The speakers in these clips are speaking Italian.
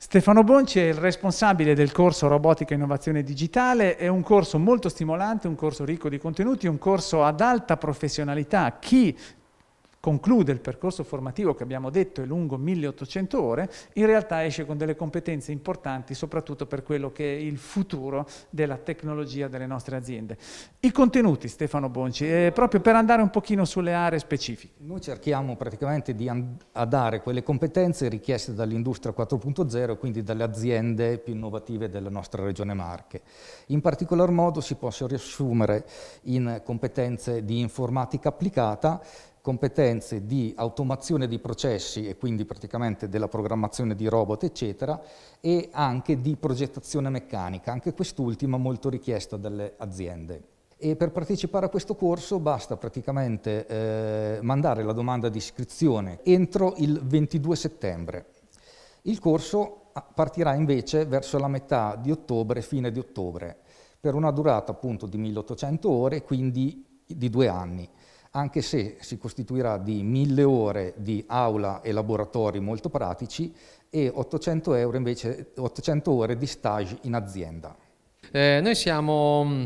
Stefano Bonci è il responsabile del corso Robotica e Innovazione Digitale, è un corso molto stimolante, un corso ricco di contenuti, un corso ad alta professionalità. Chi conclude il percorso formativo che abbiamo detto è lungo 1800 ore, in realtà esce con delle competenze importanti soprattutto per quello che è il futuro della tecnologia delle nostre aziende. I contenuti, Stefano Bonci, eh, proprio per andare un pochino sulle aree specifiche. Noi cerchiamo praticamente di dare quelle competenze richieste dall'industria 4.0, quindi dalle aziende più innovative della nostra regione Marche. In particolar modo si possono riassumere in competenze di informatica applicata, competenze di automazione di processi e quindi praticamente della programmazione di robot eccetera e anche di progettazione meccanica, anche quest'ultima molto richiesta dalle aziende. E per partecipare a questo corso basta praticamente eh, mandare la domanda di iscrizione entro il 22 settembre. Il corso ah, partirà invece verso la metà di ottobre, fine di ottobre, per una durata appunto di 1800 ore, quindi di due anni anche se si costituirà di mille ore di aula e laboratori molto pratici e 800, invece, 800 ore di stage in azienda. Eh, noi siamo mm,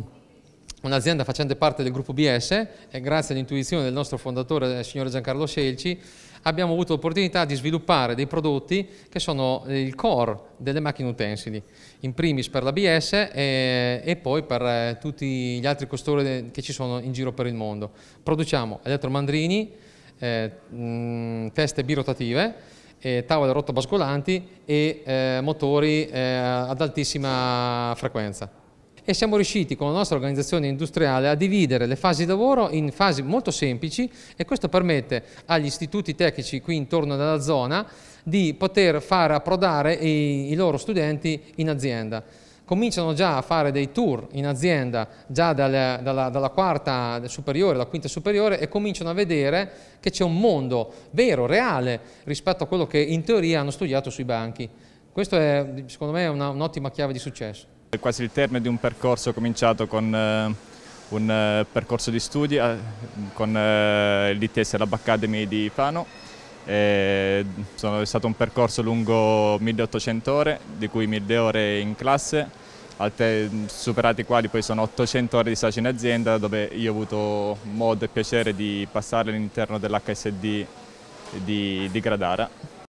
un'azienda facente parte del gruppo BS e grazie all'intuizione del nostro fondatore, il eh, signor Giancarlo Scelci, abbiamo avuto l'opportunità di sviluppare dei prodotti che sono eh, il core delle macchine utensili, in primis per la BS e, eh, e poi per tutti gli altri costori che ci sono in giro per il mondo. Produciamo elettromandrini, eh, mh, teste birotative, eh, tavole bascolanti e eh, motori ad altissima frequenza e siamo riusciti con la nostra organizzazione industriale a dividere le fasi di lavoro in fasi molto semplici e questo permette agli istituti tecnici qui intorno alla zona di poter far approdare i, i loro studenti in azienda. Cominciano già a fare dei tour in azienda già dalla, dalla, dalla quarta superiore, dalla quinta superiore e cominciano a vedere che c'è un mondo vero, reale rispetto a quello che in teoria hanno studiato sui banchi. Questo è secondo me un'ottima chiave di successo. È quasi il termine di un percorso cominciato con eh, un eh, percorso di studi eh, con l'ITS Lab Academy di Fano. È stato un percorso lungo 1800 ore, di cui 1000 ore in classe, superati i quali poi sono 800 ore di stage in azienda, dove io ho avuto modo e piacere di passare all'interno dell'HSD di, di Gradara.